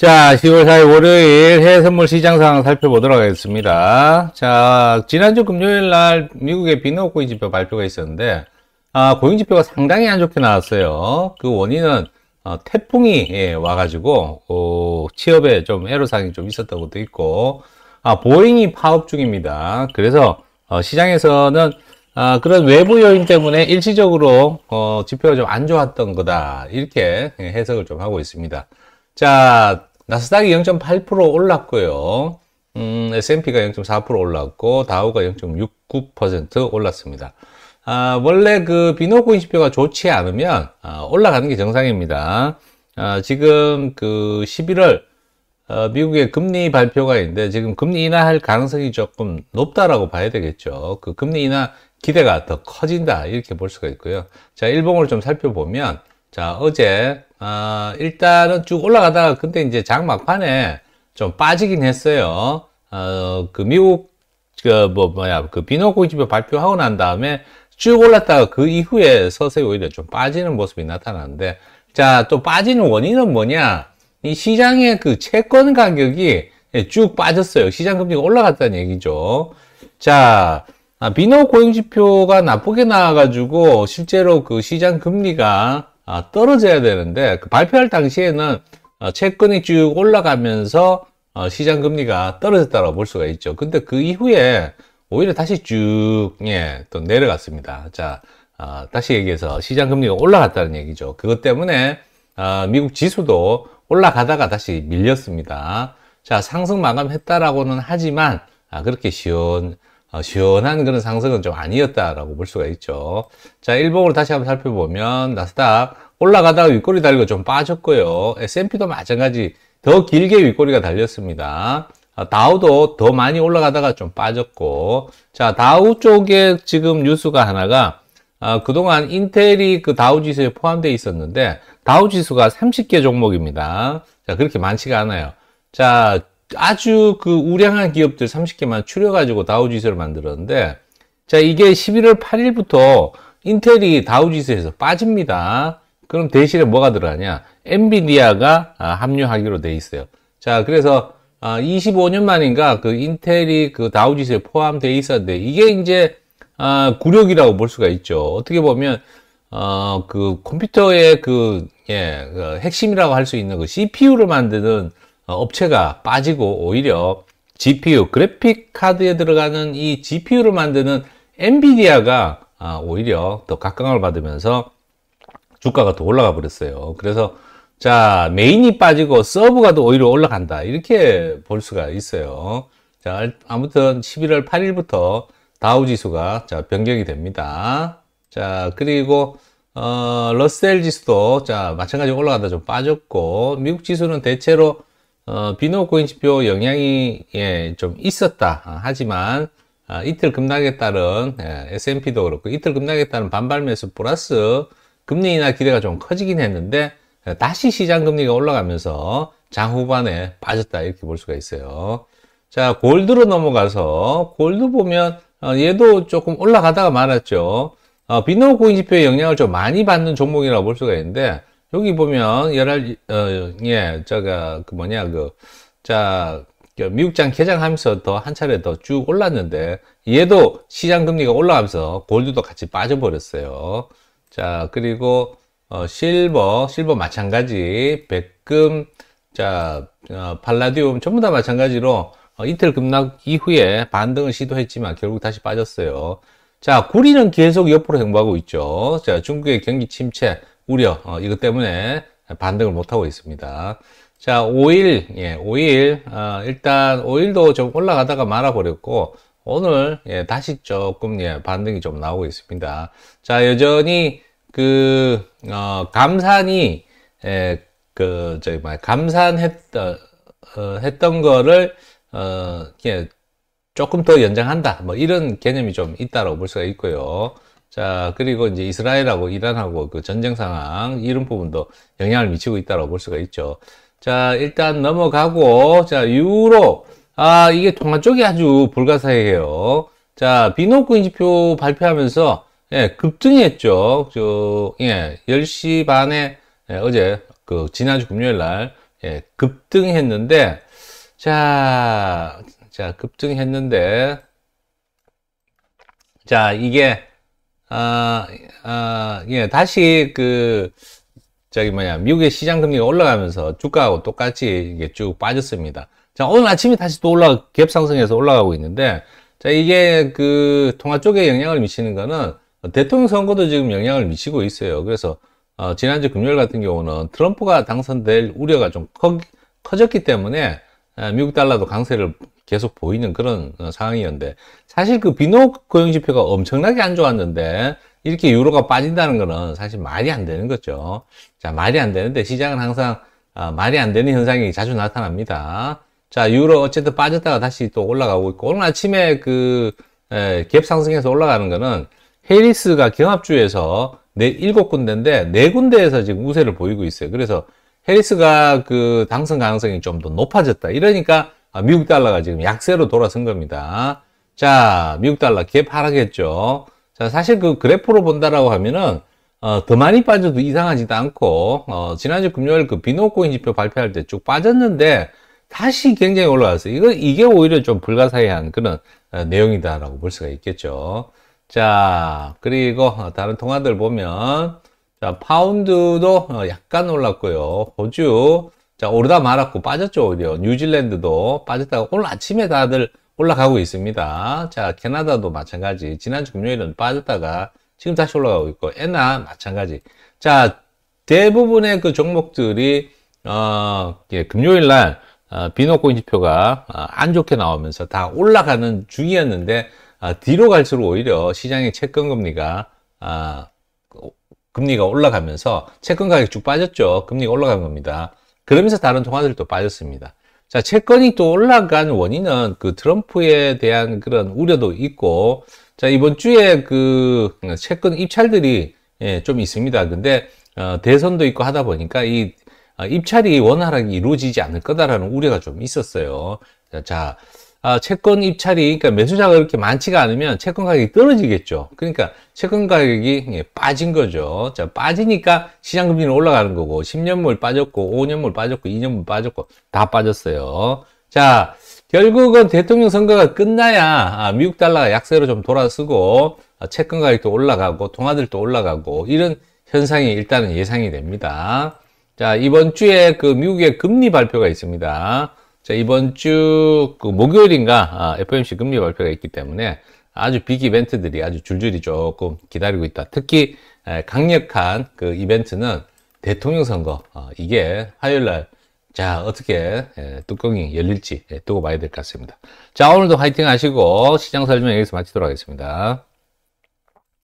자, 10월 4일 월요일 해외 선물 시장 상황 살펴보도록 하겠습니다. 자, 지난주 금요일 날 미국의 비너 고용 지표 발표가 있었는데, 아, 고용 지표가 상당히 안 좋게 나왔어요. 그 원인은 어, 태풍이 예, 와가지고 어, 취업에 좀 애로사항이 좀 있었던 것도 있고, 아, 보잉이 파업 중입니다. 그래서 어, 시장에서는 아, 그런 외부 요인 때문에 일시적으로 어, 지표가 좀 안 좋았던 거다 이렇게 해석을 좀 하고 있습니다. 자, 나스닥이 0.8% 올랐고요. 음, S&P가 0.4% 올랐고 다우가 0.69% 올랐습니다. 아, 원래 그비노코인지표가 좋지 않으면 아, 올라가는 게 정상입니다. 아, 지금 그 11월 어, 미국의 금리 발표가 있는데 지금 금리 인하할 가능성이 조금 높다라고 봐야 되겠죠. 그 금리 인하 기대가 더 커진다 이렇게 볼 수가 있고요. 자 일봉을 좀 살펴보면 자, 어제, 어, 일단은 쭉 올라가다가 근데 이제 장막판에 좀 빠지긴 했어요. 어, 그 미국, 그, 뭐, 뭐야, 그 비너 고지표 발표하고 난 다음에 쭉 올랐다가 그 이후에 서서히 오히려 좀 빠지는 모습이 나타나는데, 자, 또 빠지는 원인은 뭐냐? 이 시장의 그 채권 가격이 쭉 빠졌어요. 시장 금리가 올라갔다는 얘기죠. 자, 아, 비너 고용 지표가 나쁘게 나와가지고 실제로 그 시장 금리가 아, 떨어져야 되는데 그 발표할 당시에는 어, 채권이 쭉 올라가면서 어, 시장 금리가 떨어졌다고 볼 수가 있죠. 근데 그 이후에 오히려 다시 쭉, 예, 또 내려갔습니다. 자, 아, 다시 얘기해서 시장 금리가 올라갔다는 얘기죠. 그것 때문에 아, 미국 지수도 올라가다가 다시 밀렸습니다. 자, 상승 마감했다라고는 하지만 그렇게 쉬운 아, 시원한 그런 상승은 좀 아니었다라고 볼 수가 있죠. 자, 일봉으로 다시 한번 살펴보면 나스닥 올라가다가 윗꼬리 달고 리좀 빠졌고요. S&P도 마찬가지 더 길게 윗꼬리가 달렸습니다. 아, 다우도 더 많이 올라가다가 좀 빠졌고 자 다우 쪽에 지금 뉴스가 하나가 아, 그동안 인텔이 그 다우 지수에 포함되어 있었는데 다우 지수가 30개 종목입니다. 자 그렇게 많지가 않아요. 자 아주 그 우량한 기업들 30개만 추려가지고 다우지수를 만들었는데 자 이게 11월 8일부터 인텔이 다우지수에서 빠집니다. 그럼 대신에 뭐가 들어가냐? 엔비디아가 아, 합류하기로 돼 있어요. 자 그래서 25년 아, 만인가 그 인텔이 그 다우지수에 포함돼 있었는데 이게 이제 아, 굴욕이라고 볼 수가 있죠. 어떻게 보면 어, 그 컴퓨터의 그, 예, 그 핵심이라고 할 수 있는 그 CPU를 만드는 어, 업체가 빠지고 오히려 GPU, 그래픽 카드에 들어가는 이 GPU를 만드는 엔비디아가 아, 오히려 더 각광을 받으면서 주가가 더 올라가 버렸어요. 그래서 자 메인이 빠지고 서브가 더 오히려 올라간다 이렇게 볼 수가 있어요. 자 아무튼 11월 8일부터 다우지수가 자 변경이 됩니다. 자 그리고 어, 러셀 지수도 자 마찬가지 로 올라가다 좀 빠졌고 미국 지수는 대체로 어, 비노 코인 지표 영향이 예, 좀 있었다. 아, 하지만 아, 이틀 급락에 따른 예, S&P도 그렇고 이틀 급락에 따른 반발 매수 플러스 금리 인하 기대가 좀 커지긴 했는데 예, 다시 시장 금리가 올라가면서 장 후반에 빠졌다 이렇게 볼 수가 있어요. 자 골드로 넘어가서 골드 보면 어, 얘도 조금 올라가다가 말았죠. 어, 비노 코인 지표의 영향을 좀 많이 받는 종목이라고 볼 수가 있는데 여기 보면 열알 어예 저가 그 뭐냐 그자 그 미국장 개장하면서 더 한 차례 더 쭉 올랐는데 얘도 시장 금리가 올라가면서 골드도 같이 빠져버렸어요. 자 그리고 어, 실버 실버 마찬가지 백금 자 어, 팔라디움 전부 다 마찬가지로 어, 이틀 급락 이후에 반등을 시도했지만 결국 다시 빠졌어요. 자 구리는 계속 옆으로 행보하고 있죠. 자 중국의 경기 침체 우려 어, 이것 때문에 반등을 못하고 있습니다. 자, 오일, 예, 오일, 어, 일단 오일도 좀 올라가다가 말아버렸고, 오늘, 예, 다시 조금, 예, 반등이 좀 나오고 있습니다. 자, 여전히, 그, 어, 감산이, 예, 그, 저기, 뭐, 감산했던, 어, 어, 했던 거를, 어, 예, 조금 더 연장한다. 뭐, 이런 개념이 좀 있다고 볼 수가 있고요. 자, 그리고 이제 이스라엘하고 이란하고 그 전쟁 상황 이런 부분도 영향을 미치고 있다고 볼 수가 있죠. 자, 일단 넘어가고 자, 유로. 아, 이게 통화 쪽이 아주 불가사해요. 자, 비노크인 지표 발표하면서 예, 급등했죠. 저 예, 10시 반에 예, 어제 그 지난주 금요일 날 예, 급등했는데 자, 자, 급등했는데 자, 이게 아, 아, 예, 다시 그, 저기 뭐냐, 미국의 시장 금리가 올라가면서 주가하고 똑같이 이게 쭉 빠졌습니다. 자, 오늘 아침에 다시 또 올라, 갭상승해서 올라가고 있는데, 자, 이게 그 통화 쪽에 영향을 미치는 거는 대통령 선거도 지금 영향을 미치고 있어요. 그래서, 어, 지난주 금요일 같은 경우는 트럼프가 당선될 우려가 좀 커, 커졌기 때문에, 아, 미국 달러도 강세를 계속 보이는 그런 어, 상황이었는데 사실 그 비노 고용지표가 엄청나게 안 좋았는데 이렇게 유로가 빠진다는 거는 사실 말이 안 되는 거죠. 자 말이 안 되는데 시장은 항상 아, 말이 안 되는 현상이 자주 나타납니다. 자 유로 어쨌든 빠졌다가 다시 또 올라가고 있고 오늘 아침에 그갭 상승해서 올라가는 거는 헤리스가 경합주에서 네 일곱 군데인데 네 군데에서 지금 우세를 보이고 있어요. 그래서 헤리스가 그 당선 가능성이 좀 더 높아졌다. 이러니까 아, 미국 달러가 지금 약세로 돌아선 겁니다. 자, 미국 달러 개갭하겠죠 자, 사실 그 그래프로 본다라고 하면은 어, 더 많이 빠져도 이상하지도 않고 어, 지난주 금요일 그 비노코인 지표 발표할 때 쭉 빠졌는데 다시 굉장히 올라왔어요. 이거 이게 오히려 좀 불가사의한 그런 어, 내용이다라고 볼 수가 있겠죠. 자, 그리고 다른 통화들 보면 자, 파운드도 어, 약간 올랐고요. 호주 자, 오르다 말았고 빠졌죠, 오히려. 뉴질랜드도 빠졌다가 오늘 아침에 다들 올라가고 있습니다. 자, 캐나다도 마찬가지. 지난주 금요일은 빠졌다가 지금 다시 올라가고 있고, 엔나 마찬가지. 자, 대부분의 그 종목들이, 어, 예, 금요일 날, 어, 비노코인 지표가 어, 안 좋게 나오면서 다 올라가는 중이었는데, 어, 뒤로 갈수록 오히려 시장의 채권 금리가, 어, 금리가 올라가면서 채권 가격이 쭉 빠졌죠. 금리가 올라간 겁니다. 그러면서 다른 통화들도 빠졌습니다. 자, 채권이 또 올라간 원인은 그 트럼프에 대한 그런 우려도 있고, 자, 이번 주에 그 채권 입찰들이 예, 좀 있습니다. 근데, 어, 대선도 있고 하다 보니까 이 어, 입찰이 원활하게 이루어지지 않을 거다라는 우려가 좀 있었어요. 자, 아, 채권 입찰이 그러니까 매수자가 그렇게 많지가 않으면 채권 가격이 떨어지겠죠. 그러니까 채권 가격이 예, 빠진 거죠. 자, 빠지니까 시장 금리는 올라가는 거고 10년물 빠졌고 5년물 빠졌고 2년물 빠졌고 다 빠졌어요. 자, 결국은 대통령 선거가 끝나야 아, 미국 달러가 약세로 좀 돌아서고 아, 채권 가격도 올라가고 통화들도 올라가고 이런 현상이 일단은 예상이 됩니다. 자, 이번 주에 그 미국의 금리 발표가 있습니다. 자, 이번 주그 목요일인가 아, FOMC 금리 발표가 있기 때문에 아주 빅 이벤트들이 아주 줄줄이 조금 기다리고 있다. 특히 에, 강력한 그 이벤트는 대통령 선거. 어, 이게 화요일 날 자, 어떻게 에, 뚜껑이 열릴지 에, 두고 봐야 될 것 같습니다. 자, 오늘도 화이팅 하시고 시장 설명 여기서 마치도록 하겠습니다.